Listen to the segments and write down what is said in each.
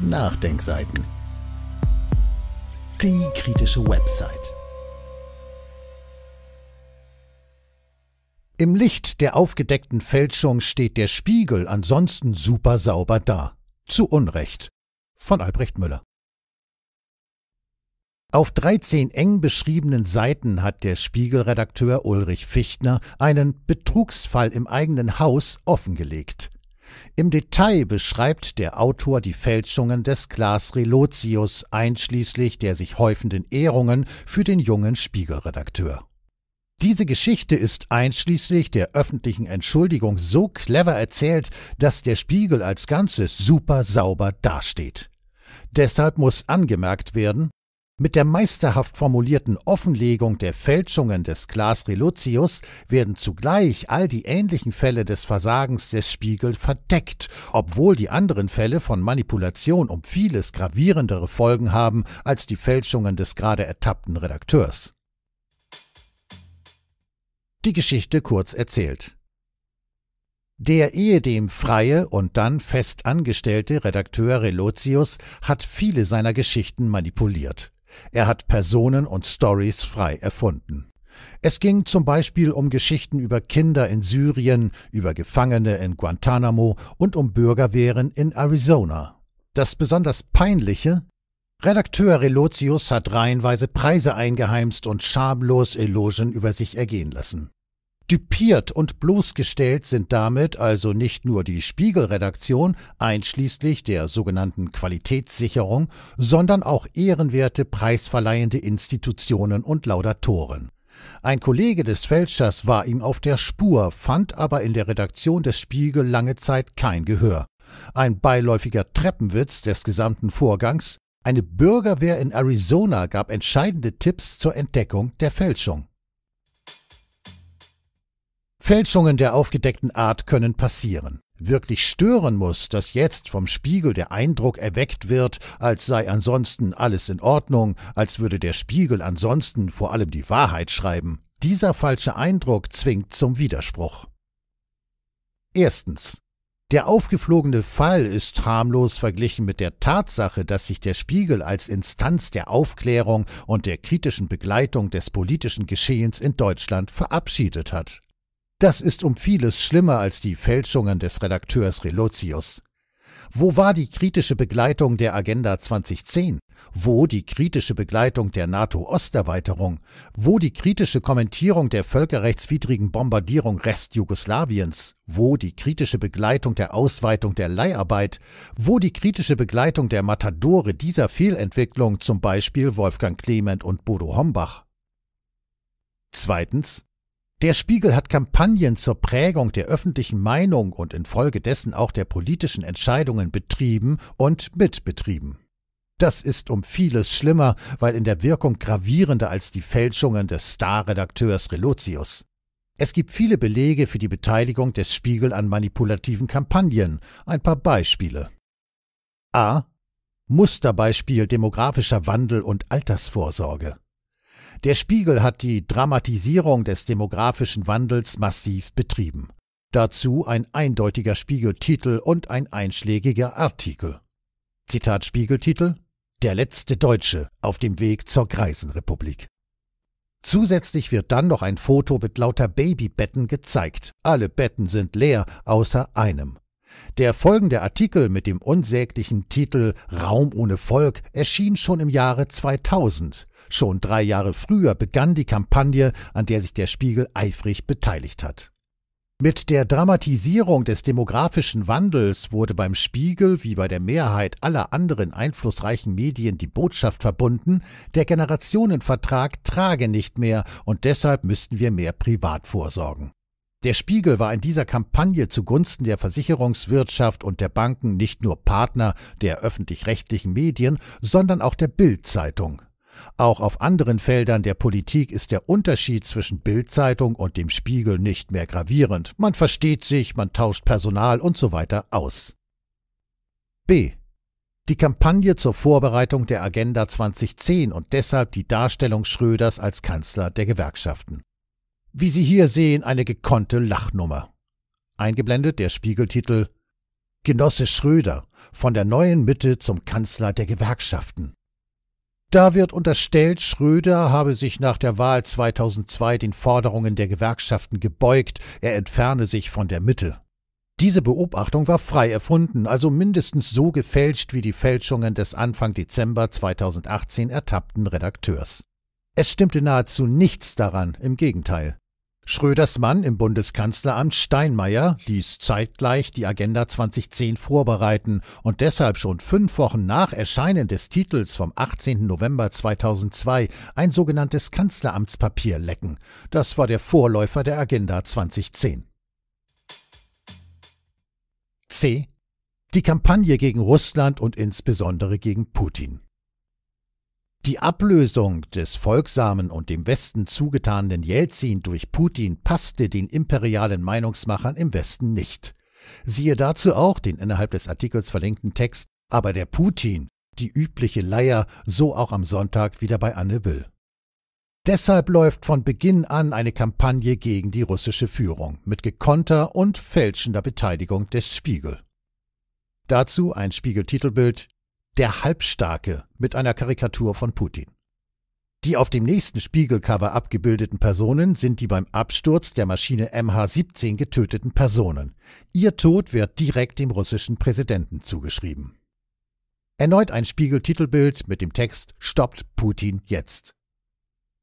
Nachdenkseiten. Die kritische Website. Im Licht der aufgedeckten Fälschung steht der Spiegel ansonsten super sauber da. Zu Unrecht. Von Albrecht Müller. Auf 13 eng beschriebenen Seiten hat der Spiegelredakteur Ulrich Fichtner einen Betrugsfall im eigenen Haus offengelegt. Im Detail beschreibt der Autor die Fälschungen des Klaas Relotius einschließlich der sich häufenden Ehrungen für den jungen Spiegelredakteur. Diese Geschichte ist einschließlich der öffentlichen Entschuldigung so clever erzählt, dass der Spiegel als Ganzes super sauber dasteht. Deshalb muss angemerkt werden, mit der meisterhaft formulierten Offenlegung der Fälschungen des Claes Relotius werden zugleich all die ähnlichen Fälle des Versagens des Spiegel verdeckt, obwohl die anderen Fälle von Manipulation um vieles gravierendere Folgen haben als die Fälschungen des gerade ertappten Redakteurs. Die Geschichte kurz erzählt. Der ehedem freie und dann fest angestellte Redakteur Relotius hat viele seiner Geschichten manipuliert. Er hat Personen und Stories frei erfunden. Es ging zum Beispiel um Geschichten über Kinder in Syrien, über Gefangene in Guantanamo und um Bürgerwehren in Arizona. Das besonders peinliche? Redakteur Relotius hat reihenweise Preise eingeheimst und schamlos Elogen über sich ergehen lassen. Düpiert und bloßgestellt sind damit also nicht nur die Spiegelredaktion einschließlich der sogenannten Qualitätssicherung, sondern auch ehrenwerte preisverleihende Institutionen und Laudatoren. Ein Kollege des Fälschers war ihm auf der Spur, fand aber in der Redaktion des Spiegel lange Zeit kein Gehör. Ein beiläufiger Treppenwitz des gesamten Vorgangs, eine Bürgerwehr in Arizona gab entscheidende Tipps zur Entdeckung der Fälschung. Fälschungen der aufgedeckten Art können passieren. Wirklich stören muss, dass jetzt vom Spiegel der Eindruck erweckt wird, als sei ansonsten alles in Ordnung, als würde der Spiegel ansonsten vor allem die Wahrheit schreiben. Dieser falsche Eindruck zwingt zum Widerspruch. Erstens. Der aufgeflogene Fall ist harmlos verglichen mit der Tatsache, dass sich der Spiegel als Instanz der Aufklärung und der kritischen Begleitung des politischen Geschehens in Deutschland verabschiedet hat. Das ist um vieles schlimmer als die Fälschungen des Redakteurs Relotius. Wo war die kritische Begleitung der Agenda 2010? Wo die kritische Begleitung der NATO-Osterweiterung? Wo die kritische Kommentierung der völkerrechtswidrigen Bombardierung Restjugoslawiens? Wo die kritische Begleitung der Ausweitung der Leiharbeit? Wo die kritische Begleitung der Matadore dieser Fehlentwicklung, zum Beispiel Wolfgang Clement und Bodo Hombach? Zweitens, der Spiegel hat Kampagnen zur Prägung der öffentlichen Meinung und infolgedessen auch der politischen Entscheidungen betrieben und mitbetrieben. Das ist um vieles schlimmer, weil in der Wirkung gravierender als die Fälschungen des Starredakteurs Relotius. Es gibt viele Belege für die Beteiligung des Spiegel an manipulativen Kampagnen. Ein paar Beispiele. A. Musterbeispiel demografischer Wandel und Altersvorsorge. Der Spiegel hat die Dramatisierung des demografischen Wandels massiv betrieben. Dazu ein eindeutiger Spiegeltitel und ein einschlägiger Artikel. Zitat Spiegeltitel Der letzte Deutsche auf dem Weg zur Greisenrepublik. Zusätzlich wird dann noch ein Foto mit lauter Babybetten gezeigt. Alle Betten sind leer, außer einem. Der folgende Artikel mit dem unsäglichen Titel Raum ohne Volk erschien schon im Jahre 2000. Schon drei Jahre früher begann die Kampagne, an der sich der Spiegel eifrig beteiligt hat. Mit der Dramatisierung des demografischen Wandels wurde beim Spiegel wie bei der Mehrheit aller anderen einflussreichen Medien die Botschaft verbunden, der Generationenvertrag trage nicht mehr und deshalb müssten wir mehr privat vorsorgen. Der Spiegel war in dieser Kampagne zugunsten der Versicherungswirtschaft und der Banken nicht nur Partner der öffentlich-rechtlichen Medien, sondern auch der Bild-Zeitung. Auch auf anderen Feldern der Politik ist der Unterschied zwischen Bildzeitung und dem Spiegel nicht mehr gravierend. Man versteht sich, man tauscht Personal und so weiter aus. B. Die Kampagne zur Vorbereitung der Agenda 2010 und deshalb die Darstellung Schröders als Kanzler der Gewerkschaften. Wie Sie hier sehen, eine gekonnte Lachnummer. Eingeblendet der Spiegeltitel Genosse Schröder von der neuen Mitte zum Kanzler der Gewerkschaften. Da wird unterstellt, Schröder habe sich nach der Wahl 2002 den Forderungen der Gewerkschaften gebeugt, er entferne sich von der Mitte. Diese Beobachtung war frei erfunden, also mindestens so gefälscht wie die Fälschungen des Anfang Dezember 2018 ertappten Redakteurs. Es stimmte nahezu nichts daran, im Gegenteil. Schröders Mann im Bundeskanzleramt Steinmeier ließ zeitgleich die Agenda 2010 vorbereiten und deshalb schon fünf Wochen nach Erscheinen des Titels vom 18. November 2002 ein sogenanntes Kanzleramtspapier lecken. Das war der Vorläufer der Agenda 2010. C. Die Kampagne gegen Russland und insbesondere gegen Putin. Die Ablösung des folgsamen und dem Westen zugetanen Jelzin durch Putin passte den imperialen Meinungsmachern im Westen nicht. Siehe dazu auch den innerhalb des Artikels verlinkten Text Aber der Putin, die übliche Leier, so auch am Sonntag wieder bei Anne Will. Deshalb läuft von Beginn an eine Kampagne gegen die russische Führung mit gekonter und fälschender Beteiligung des Spiegel. Dazu ein Spiegeltitelbild der Halbstarke mit einer Karikatur von Putin. Die auf dem nächsten Spiegelcover abgebildeten Personen sind die beim Absturz der Maschine MH17 getöteten Personen. Ihr Tod wird direkt dem russischen Präsidenten zugeschrieben. Erneut ein Spiegeltitelbild mit dem Text Stoppt Putin jetzt.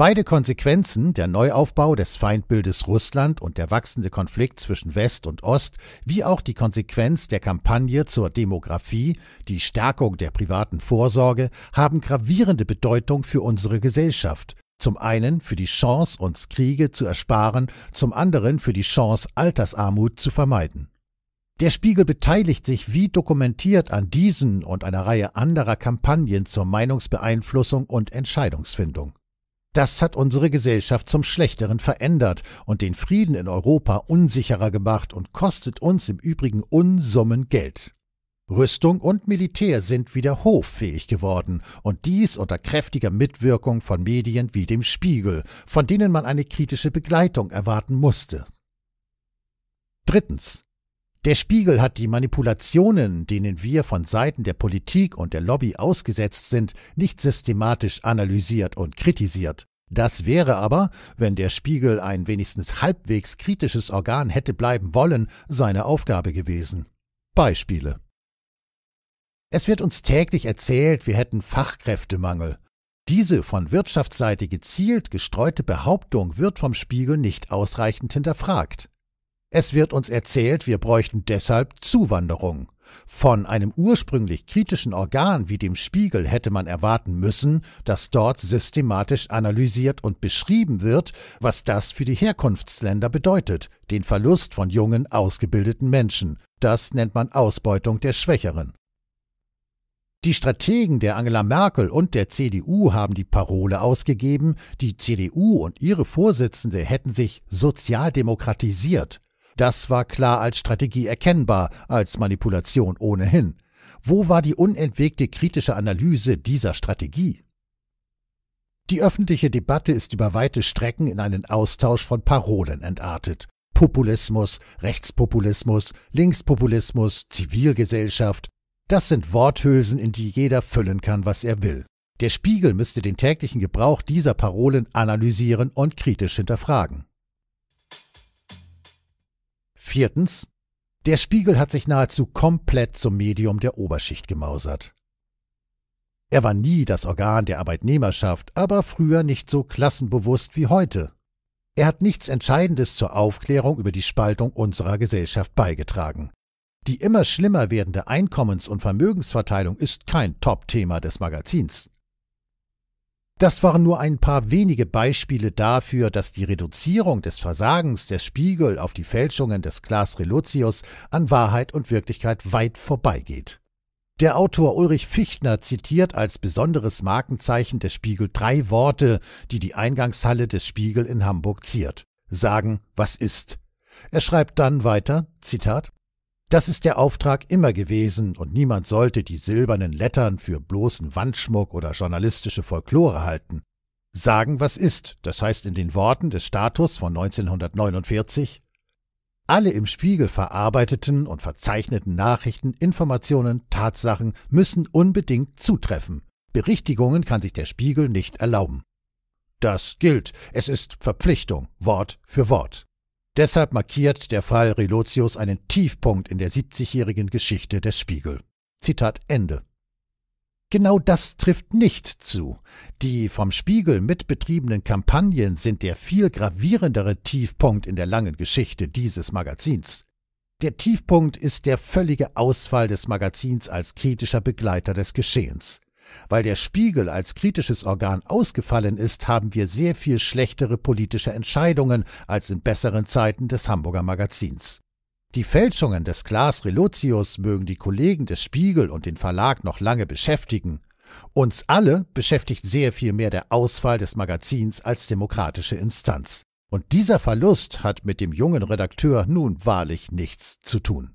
Beide Konsequenzen, der Neuaufbau des Feindbildes Russland und der wachsende Konflikt zwischen West und Ost, wie auch die Konsequenz der Kampagne zur Demografie, die Stärkung der privaten Vorsorge, haben gravierende Bedeutung für unsere Gesellschaft. Zum einen für die Chance, uns Kriege zu ersparen, zum anderen für die Chance, Altersarmut zu vermeiden. Der Spiegel beteiligt sich wie dokumentiert an diesen und einer Reihe anderer Kampagnen zur Meinungsbeeinflussung und Entscheidungsfindung. Das hat unsere Gesellschaft zum Schlechteren verändert und den Frieden in Europa unsicherer gemacht und kostet uns im Übrigen Unsummen Geld. Rüstung und Militär sind wieder hoffähig geworden und dies unter kräftiger Mitwirkung von Medien wie dem Spiegel, von denen man eine kritische Begleitung erwarten musste. Drittens. Der Spiegel hat die Manipulationen, denen wir von Seiten der Politik und der Lobby ausgesetzt sind, nicht systematisch analysiert und kritisiert. Das wäre aber, wenn der Spiegel ein wenigstens halbwegs kritisches Organ hätte bleiben wollen, seine Aufgabe gewesen. Beispiele Es wird uns täglich erzählt, wir hätten Fachkräftemangel. Diese von Wirtschaftsseite gezielt gestreute Behauptung wird vom Spiegel nicht ausreichend hinterfragt. Es wird uns erzählt, wir bräuchten deshalb Zuwanderung. Von einem ursprünglich kritischen Organ wie dem Spiegel hätte man erwarten müssen, dass dort systematisch analysiert und beschrieben wird, was das für die Herkunftsländer bedeutet, den Verlust von jungen, ausgebildeten Menschen. Das nennt man Ausbeutung der Schwächeren. Die Strategen der Angela Merkel und der CDU haben die Parole ausgegeben, die CDU und ihre Vorsitzende hätten sich sozialdemokratisiert. Das war klar als Strategie erkennbar, als Manipulation ohnehin. Wo war die unentwegte kritische Analyse dieser Strategie? Die öffentliche Debatte ist über weite Strecken in einen Austausch von Parolen entartet. Populismus, Rechtspopulismus, Linkspopulismus, Zivilgesellschaft, das sind Worthülsen, in die jeder füllen kann, was er will. Der Spiegel müsste den täglichen Gebrauch dieser Parolen analysieren und kritisch hinterfragen. Viertens. Der Spiegel hat sich nahezu komplett zum Medium der Oberschicht gemausert. Er war nie das Organ der Arbeitnehmerschaft, aber früher nicht so klassenbewusst wie heute. Er hat nichts Entscheidendes zur Aufklärung über die Spaltung unserer Gesellschaft beigetragen. Die immer schlimmer werdende Einkommens- und Vermögensverteilung ist kein Top-Thema des Magazins. Das waren nur ein paar wenige Beispiele dafür, dass die Reduzierung des Versagens der Spiegel auf die Fälschungen des Klaas Relotius an Wahrheit und Wirklichkeit weit vorbeigeht. Der Autor Ulrich Fichtner zitiert als besonderes Markenzeichen der Spiegel drei Worte, die die Eingangshalle des Spiegel in Hamburg ziert. Sagen, was ist. Er schreibt dann weiter, Zitat, das ist der Auftrag immer gewesen und niemand sollte die silbernen Lettern für bloßen Wandschmuck oder journalistische Folklore halten. Sagen, was ist, das heißt in den Worten des Status von 1949, alle im Spiegel verarbeiteten und verzeichneten Nachrichten, Informationen, Tatsachen müssen unbedingt zutreffen. Berichtigungen kann sich der Spiegel nicht erlauben. Das gilt, es ist Verpflichtung, Wort für Wort. Deshalb markiert der Fall Relotius einen Tiefpunkt in der 70-jährigen Geschichte des Spiegel. Zitat Ende. Genau das trifft nicht zu. Die vom Spiegel mitbetriebenen Kampagnen sind der viel gravierendere Tiefpunkt in der langen Geschichte dieses Magazins. Der Tiefpunkt ist der völlige Ausfall des Magazins als kritischer Begleiter des Geschehens. Weil der Spiegel als kritisches Organ ausgefallen ist, haben wir sehr viel schlechtere politische Entscheidungen als in besseren Zeiten des Hamburger Magazins. Die Fälschungen des Klaas Relotius mögen die Kollegen des Spiegel und den Verlag noch lange beschäftigen. Uns alle beschäftigt sehr viel mehr der Ausfall des Magazins als demokratische Instanz. Und dieser Verlust hat mit dem jungen Redakteur nun wahrlich nichts zu tun.